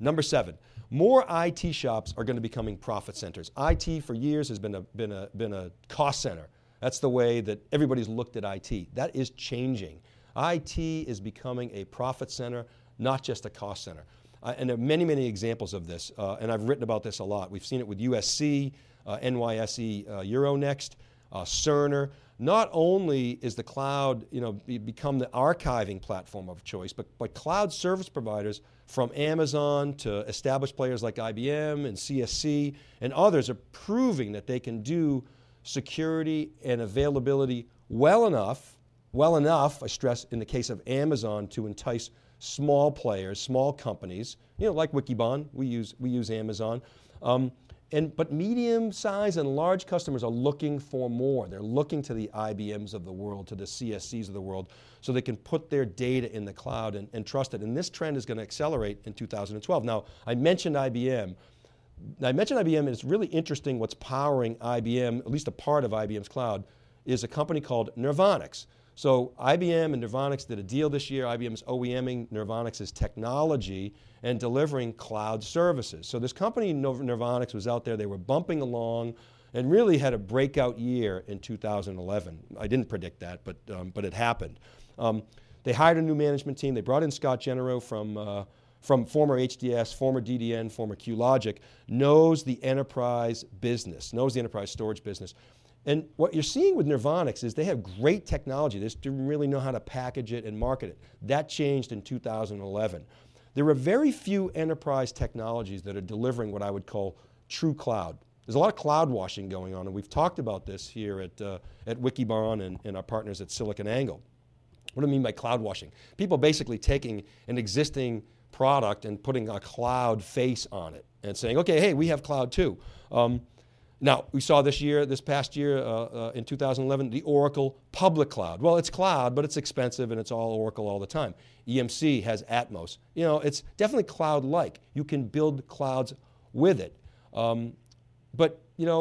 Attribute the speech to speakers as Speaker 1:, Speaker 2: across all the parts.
Speaker 1: Number seven, more IT shops are going to be becoming profit centers. IT for years has been a, been a, been a cost center. That's the way that everybody's looked at IT. That is changing. IT is becoming a profit center, not just a cost center. Uh, and there are many, many examples of this, uh, and I've written about this a lot. We've seen it with USC, uh, NYSE uh, Euronext, uh, Cerner. Not only is the cloud, you know, be, become the archiving platform of choice, but, but cloud service providers from Amazon to established players like IBM and CSC and others are proving that they can do security and availability well enough, well enough, I stress in the case of Amazon to entice small players, small companies, you know, like Wikibon, we use, we use Amazon, um, and, but medium size and large customers are looking for more. They're looking to the IBMs of the world, to the CSCs of the world, so they can put their data in the cloud and, and trust it. And this trend is going to accelerate in 2012. Now, I mentioned IBM. Now, I mentioned IBM, and it's really interesting what's powering IBM, at least a part of IBM's cloud, is a company called Nirvanix. So IBM and Nervonix did a deal this year. IBM's OEMing Nervonix's technology and delivering cloud services. So this company, Nervonix, was out there, they were bumping along and really had a breakout year in 2011. I didn't predict that, but, um, but it happened. Um, they hired a new management team. They brought in Scott Genero from, uh, from former HDS, former DDN, former QLogic, knows the enterprise business, knows the enterprise storage business. And what you're seeing with Nirvonics is they have great technology. They just didn't really know how to package it and market it. That changed in 2011. There are very few enterprise technologies that are delivering what I would call true cloud. There's a lot of cloud washing going on, and we've talked about this here at, uh, at Wikibon and, and our partners at SiliconANGLE. What do I mean by cloud washing? People basically taking an existing product and putting a cloud face on it and saying, okay, hey, we have cloud too. Um, now, we saw this year, this past year uh, uh, in 2011, the Oracle public cloud. Well, it's cloud, but it's expensive and it's all Oracle all the time. EMC has Atmos. You know, it's definitely cloud like. You can build clouds with it. Um, but, you know,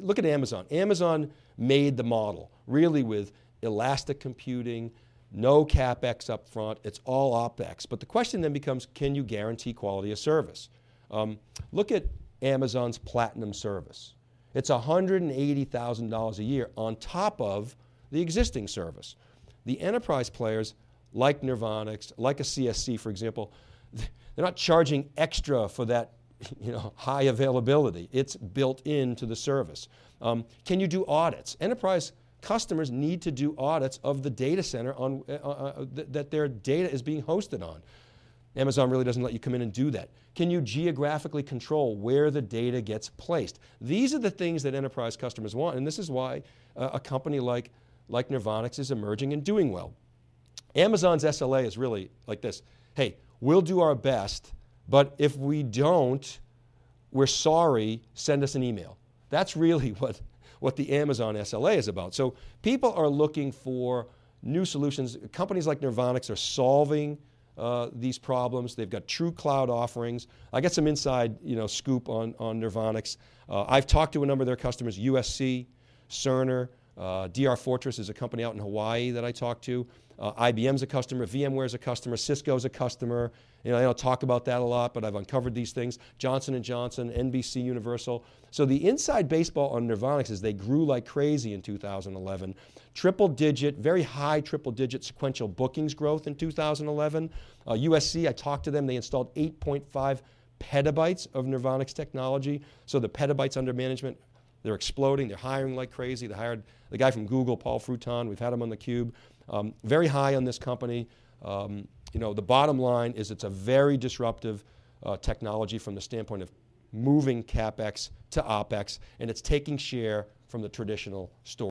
Speaker 1: look at Amazon. Amazon made the model really with elastic computing, no CapEx up front, it's all OpEx. But the question then becomes can you guarantee quality of service? Um, look at Amazon's platinum service. It's $180,000 a year on top of the existing service. The enterprise players, like Nirvanix, like a CSC, for example, they're not charging extra for that you know, high availability. It's built into the service. Um, can you do audits? Enterprise customers need to do audits of the data center on, uh, uh, uh that their data is being hosted on. Amazon really doesn't let you come in and do that. Can you geographically control where the data gets placed? These are the things that enterprise customers want, and this is why uh, a company like, like Nirvonix is emerging and doing well. Amazon's SLA is really like this. Hey, we'll do our best, but if we don't, we're sorry, send us an email. That's really what, what the Amazon SLA is about. So people are looking for new solutions. Companies like Nirvonix are solving uh, these problems. They've got true cloud offerings. I got some inside you know, scoop on, on Nirvonics. Uh, I've talked to a number of their customers, USC, Cerner, uh, DR Fortress is a company out in Hawaii that I talked to. Uh, IBM's a customer, VMware's a customer, Cisco's a customer. You know, I don't talk about that a lot, but I've uncovered these things. Johnson & Johnson, NBC Universal. So the inside baseball on Nirvonics is they grew like crazy in 2011. Triple digit, very high triple digit sequential bookings growth in 2011. Uh, USC, I talked to them, they installed 8.5 petabytes of Nirvonics technology. So the petabytes under management they're exploding. They're hiring like crazy. They hired the guy from Google, Paul Fruton. We've had him on the Cube. Um, very high on this company. Um, you know, the bottom line is it's a very disruptive uh, technology from the standpoint of moving capex to opex, and it's taking share from the traditional store.